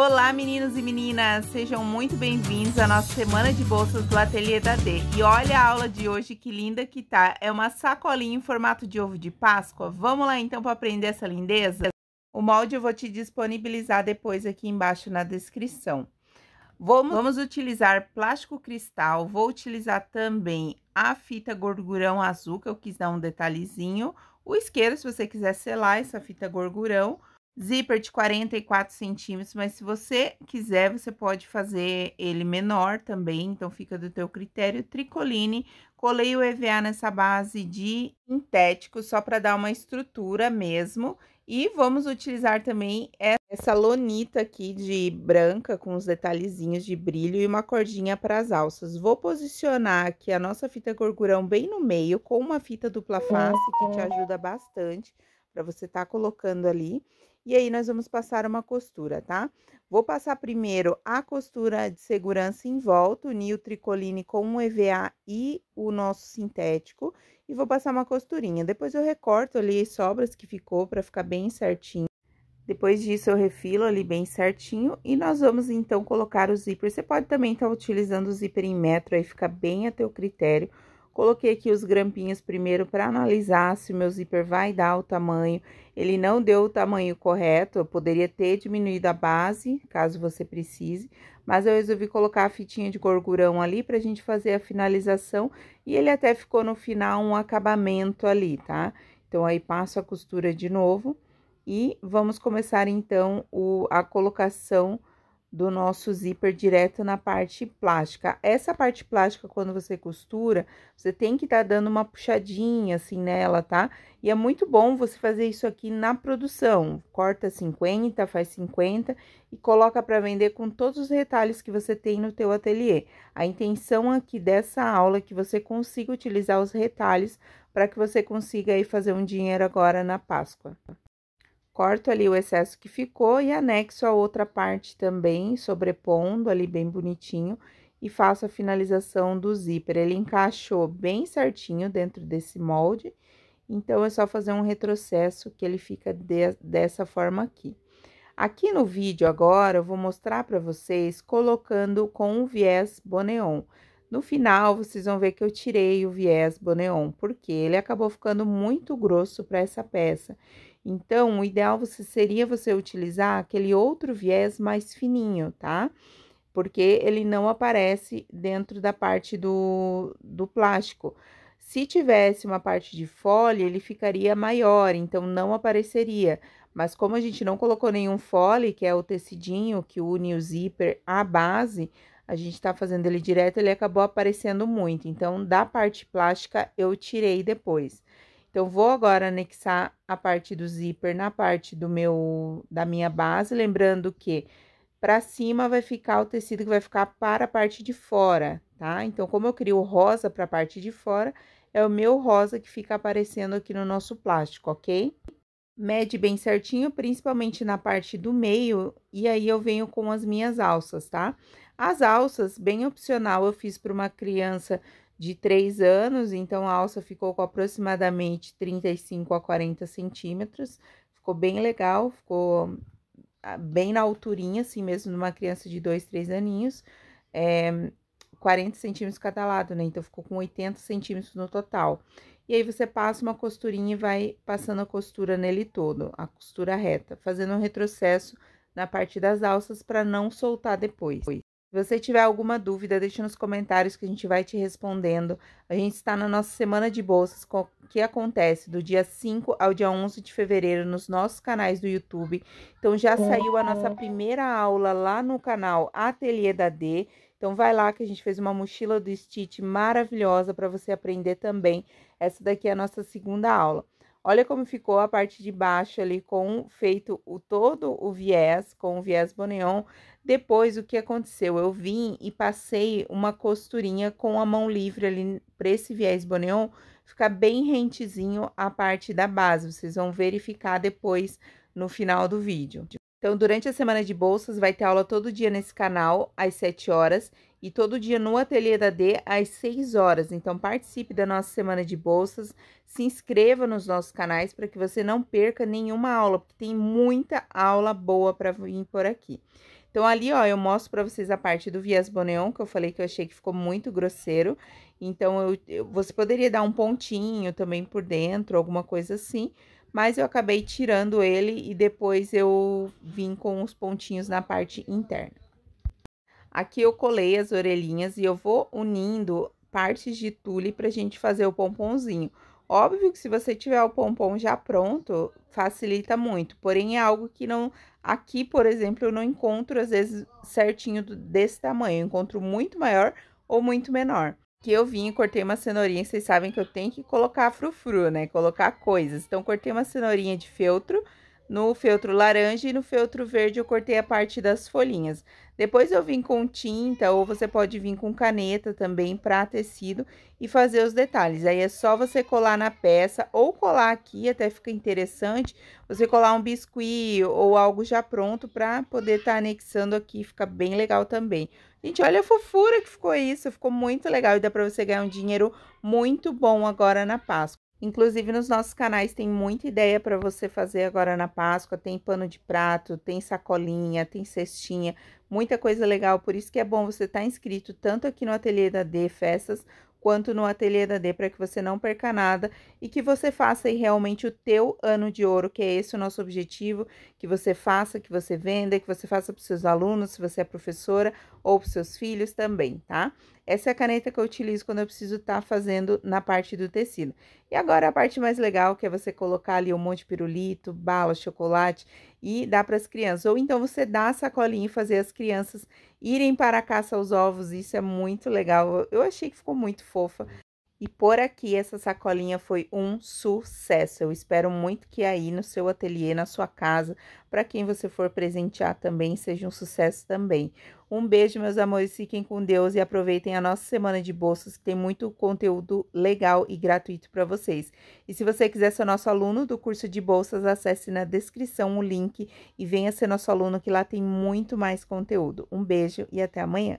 Olá, meninos e meninas, sejam muito bem-vindos à nossa semana de bolsas do Ateliê da D. E olha a aula de hoje, que linda que tá! É uma sacolinha em formato de ovo de Páscoa. Vamos lá então para aprender essa lindeza? O molde eu vou te disponibilizar depois aqui embaixo na descrição. Vamos, vamos utilizar plástico cristal, vou utilizar também a fita gorgurão azul, que eu quis dar um detalhezinho. O isqueiro, se você quiser selar essa fita gorgurão Zíper de 44 centímetros, mas se você quiser, você pode fazer ele menor também, então fica do teu critério. Tricoline, colei o EVA nessa base de sintético, só para dar uma estrutura mesmo. E vamos utilizar também essa lonita aqui de branca com os detalhezinhos de brilho e uma cordinha para as alças. Vou posicionar aqui a nossa fita gorgurão bem no meio com uma fita dupla face que te ajuda bastante para você estar tá colocando ali. E aí, nós vamos passar uma costura, tá? Vou passar primeiro a costura de segurança em volta, unir o tricoline com o EVA e o nosso sintético. E vou passar uma costurinha. Depois eu recorto ali as sobras que ficou para ficar bem certinho. Depois disso, eu refilo ali bem certinho e nós vamos, então, colocar o zíper. Você pode também estar tá utilizando o zíper em metro, aí fica bem a teu critério. Coloquei aqui os grampinhos primeiro para analisar se o meu zíper vai dar o tamanho. Ele não deu o tamanho correto, eu poderia ter diminuído a base, caso você precise, mas eu resolvi colocar a fitinha de gorgurão ali para a gente fazer a finalização e ele até ficou no final um acabamento ali, tá? Então, aí passo a costura de novo e vamos começar então o, a colocação do nosso zíper direto na parte plástica. Essa parte plástica, quando você costura, você tem que estar tá dando uma puxadinha assim nela, tá? E é muito bom você fazer isso aqui na produção. Corta 50, faz 50 e coloca para vender com todos os retalhos que você tem no teu ateliê. A intenção aqui dessa aula é que você consiga utilizar os retalhos para que você consiga aí fazer um dinheiro agora na Páscoa. Corto ali o excesso que ficou e anexo a outra parte também, sobrepondo ali bem bonitinho e faço a finalização do zíper. Ele encaixou bem certinho dentro desse molde, então é só fazer um retrocesso que ele fica de, dessa forma aqui. Aqui no vídeo agora eu vou mostrar para vocês colocando com o viés boneon. No final vocês vão ver que eu tirei o viés boneon, porque ele acabou ficando muito grosso para essa peça. Então, o ideal você, seria você utilizar aquele outro viés mais fininho, tá? Porque ele não aparece dentro da parte do, do plástico. Se tivesse uma parte de folha, ele ficaria maior, então não apareceria. Mas como a gente não colocou nenhum fole, que é o tecidinho que une o zíper à base, a gente tá fazendo ele direto, ele acabou aparecendo muito. Então, da parte plástica, eu tirei depois. Então, vou agora anexar a parte do zíper na parte do meu, da minha base, lembrando que para cima vai ficar o tecido que vai ficar para a parte de fora, tá? Então, como eu crio rosa para a parte de fora, é o meu rosa que fica aparecendo aqui no nosso plástico, ok? Mede bem certinho, principalmente na parte do meio, e aí eu venho com as minhas alças, tá? As alças, bem opcional, eu fiz para uma criança de 3 anos, então a alça ficou com aproximadamente 35 a 40 centímetros, ficou bem legal, ficou ah, bem na alturinha, assim mesmo, de uma criança de 2, 3 aninhos, é, 40 centímetros cada lado, né? Então ficou com 80 centímetros no total. E aí você passa uma costurinha e vai passando a costura nele todo, a costura reta, fazendo um retrocesso na parte das alças para não soltar depois. Se você tiver alguma dúvida, deixe nos comentários que a gente vai te respondendo. A gente está na nossa semana de bolsas, que acontece do dia 5 ao dia 11 de fevereiro nos nossos canais do YouTube. Então já saiu a nossa primeira aula lá no canal Ateliê da D. Então vai lá que a gente fez uma mochila do Stitch maravilhosa para você aprender também. Essa daqui é a nossa segunda aula. Olha como ficou a parte de baixo ali com feito o todo o viés, com o viés boneon. Depois, o que aconteceu? Eu vim e passei uma costurinha com a mão livre ali para esse viés boneon ficar bem rentezinho a parte da base. Vocês vão verificar depois no final do vídeo. Então, durante a semana de bolsas, vai ter aula todo dia nesse canal, às 7 horas e todo dia no Ateliê da D às 6 horas. Então participe da nossa semana de bolsas, se inscreva nos nossos canais para que você não perca nenhuma aula, porque tem muita aula boa para vir por aqui. Então ali, ó, eu mostro para vocês a parte do viés boneon, que eu falei que eu achei que ficou muito grosseiro. Então eu, eu, você poderia dar um pontinho também por dentro, alguma coisa assim, mas eu acabei tirando ele e depois eu vim com os pontinhos na parte interna. Aqui eu colei as orelhinhas e eu vou unindo partes de tule pra gente fazer o pomponzinho. Óbvio que se você tiver o pompom já pronto, facilita muito, porém é algo que não... Aqui, por exemplo, eu não encontro, às vezes, certinho desse tamanho, eu encontro muito maior ou muito menor. Que eu vim e cortei uma cenourinha, vocês sabem que eu tenho que colocar frufru, né? Colocar coisas. Então, cortei uma cenourinha de feltro, no feltro laranja e no feltro verde eu cortei a parte das folhinhas. Depois eu vim com tinta ou você pode vir com caneta também para tecido e fazer os detalhes. Aí é só você colar na peça ou colar aqui, até fica interessante, você colar um biscuit ou algo já pronto para poder estar tá anexando aqui, fica bem legal também. Gente, olha a fofura que ficou isso, ficou muito legal e dá para você ganhar um dinheiro muito bom agora na Páscoa. Inclusive nos nossos canais tem muita ideia para você fazer agora na Páscoa, tem pano de prato, tem sacolinha, tem cestinha, muita coisa legal, por isso que é bom você estar tá inscrito tanto aqui no Ateliê da D Festas quanto no Ateliê da D para que você não perca nada e que você faça aí realmente o teu ano de ouro, que é esse o nosso objetivo, que você faça, que você venda, que você faça para os seus alunos, se você é professora ou para os seus filhos também, tá? Essa é a caneta que eu utilizo quando eu preciso estar tá fazendo na parte do tecido. E agora a parte mais legal, que é você colocar ali um monte de pirulito, bala, chocolate e dá para as crianças. Ou então você dá a sacolinha e fazer as crianças irem para a caça aos ovos. Isso é muito legal. Eu achei que ficou muito fofa. E por aqui, essa sacolinha foi um sucesso. Eu espero muito que aí no seu ateliê, na sua casa, para quem você for presentear também, seja um sucesso também. Um beijo, meus amores, fiquem com Deus e aproveitem a nossa semana de bolsas, que tem muito conteúdo legal e gratuito para vocês. E se você quiser ser nosso aluno do curso de bolsas, acesse na descrição o link e venha ser nosso aluno, que lá tem muito mais conteúdo. Um beijo e até amanhã!